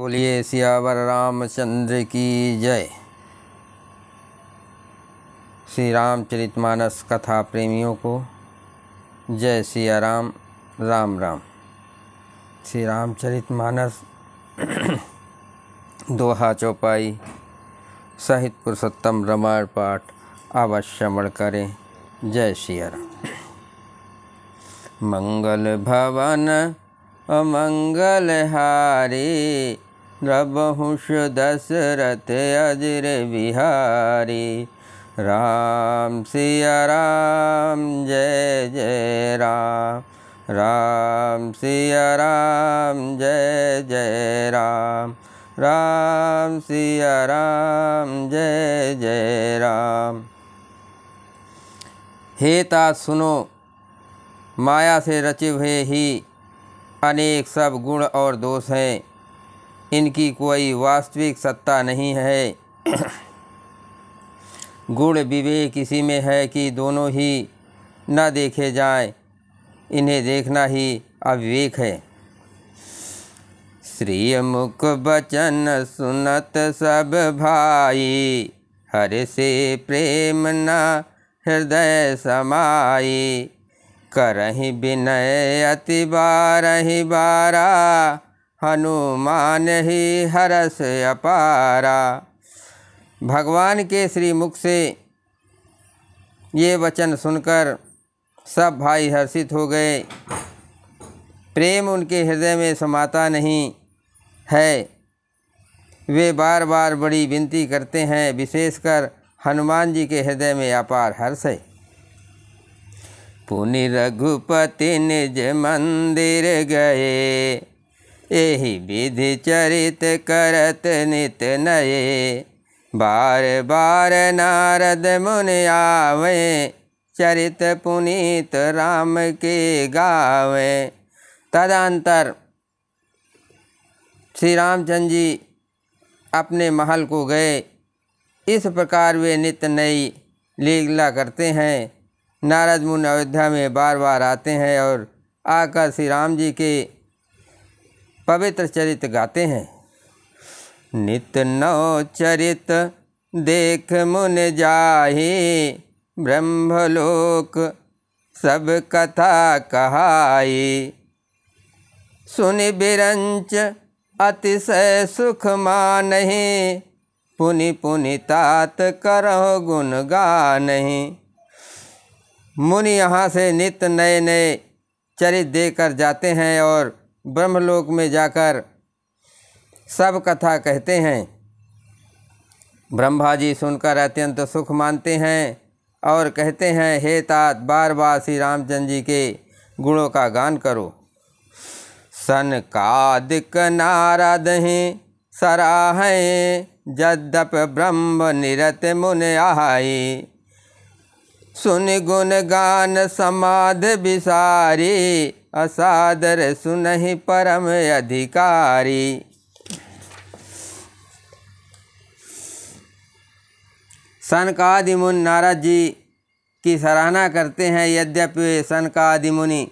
बोलिए सियावर रामचंद्र की जय श्री रामचरितमानस कथा प्रेमियों को जय सिया राम राम राम श्री रामचरितमानस दोहा चौपाई सहित पुरुषोत्तम रामायण पाठ अवश्य करें जय सिया राम मंगल भवन मंगलहारी रबहुष दशरथ अजर बिहारी राम सिया राम जय जय राम राम सिया राम जय जय राम राम सिया राम जय जय राम हे ता सुनो माया से रचे हुए ही अनेक सब गुण और दोष हैं इनकी कोई वास्तविक सत्ता नहीं है गुण विवेक इसी में है कि दोनों ही न देखे जाएं इन्हें देखना ही अविवेक है श्री मुख बचन सुनत सब भाई हर से प्रेम न हृदय समाई करही विनय अति बारही बारा हनुमान ही हरस अपारा भगवान के श्री मुख से ये वचन सुनकर सब भाई हर्षित हो गए प्रेम उनके हृदय में समाता नहीं है वे बार बार बड़ी विनती करते हैं विशेषकर हनुमान जी के हृदय में अपार हर्ष है पुनि रघुपति निज मंदिर गए यही विधि चरित करत नित नए बार बार नारद मुनि आवे चरित पुनीत राम के गावे तदंतर श्री रामचंद्र जी अपने महल को गए इस प्रकार वे नित नई लीला करते हैं नारद मुन अयोध्या में बार बार आते हैं और आकर श्री राम जी के पवित्र चरित गाते हैं नित नौ चरित देख मुन जाहि ब्रह्मलोक सब कथा कहाई सुन बिरंच अतिशय सुख मान पुनि पुनि तात करो गुण गा नहीं मुनि यहाँ से नित्य नए नए चरित देकर जाते हैं और ब्रह्मलोक में जाकर सब कथा कहते हैं ब्रह्मा जी सुनकर अत्यंत तो सुख मानते हैं और कहते हैं हे तात बार बार श्री रामचंद्र जी के गुणों का गान करो सन कादिक नारद ही सराहें जद्यप ब्रह्म निरत मुन आए सुन गुण गान समाध विसारी असादर सुनहि परम अधिकारी का मुन नारद जी की सराहना करते हैं यद्यपि सनकादि मुनि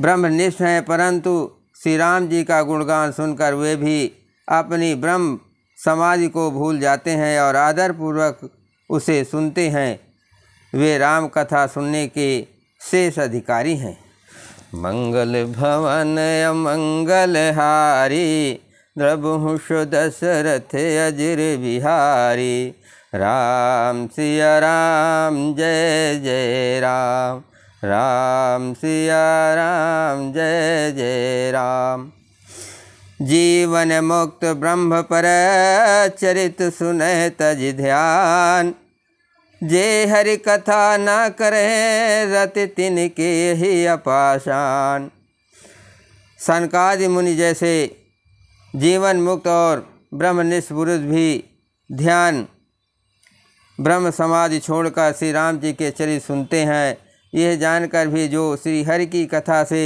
ब्रह्मनिष्ठ हैं परंतु श्री राम जी का गुणगान सुनकर वे भी अपनी ब्रह्म समाधि को भूल जाते हैं और आदरपूर्वक उसे सुनते हैं वे राम कथा सुनने के शेष अधिकारी हैं मंगल भवन अमंगल हारी द्रभुष दशरथ अजर बिहारी राम सिया राम जय जय राम राम सिया राम जय जय राम जीवन मुक्त ब्रह्म पर चरित सुनत ध्यान जे हरि कथा न करे रति के ही अपाशान सनकादि मुनि जैसे जीवन मुक्त और ब्रह्मनिष्ठ पुरुष भी ध्यान ब्रह्म समाधि छोड़कर श्री राम जी के चरित सुनते हैं यह जानकर भी जो श्री हरि की कथा से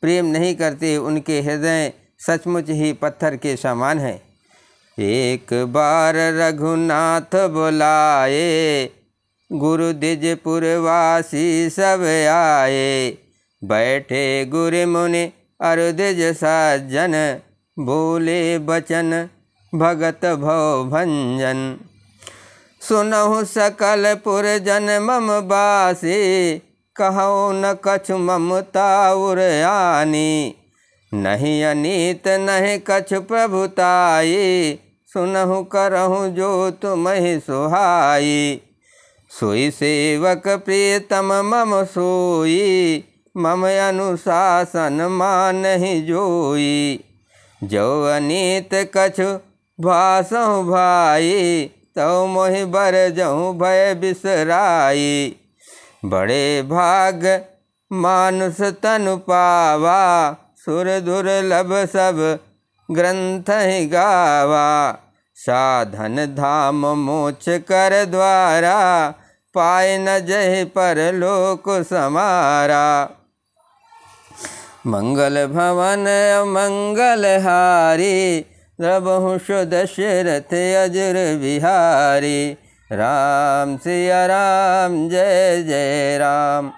प्रेम नहीं करते उनके हृदय सचमुच ही पत्थर के समान हैं एक बार रघुनाथ बुलाए गुरु द्विजपुरवासी सब आए बैठे गुरु मुनि अरु द्विज सज्जन बोले बचन भगत भव भंजन सुनहु सकल पुर जन मम बासी कहो न कछु ममता उरयानी नहीं अनीत नहीं कछु प्रभुताई सुनहु करहु जो तुम सुहाई सोई सेवक प्रियतम मम सोई मम अनुशासन मान ही जोई जो अनित कछु भासहु भाई तौ तो मोहि बर जऊ भय बिसराई बड़े भाग मानुष तनु पावा सुर दुर्लभ सब ग्रंथ गावा साधन धाम मोच कर द्वारा पाए न जय लोक समारा मंगल भवन मंगल हारी रबहु दशरथ अजर बिहारी राम सिया राम जय जय राम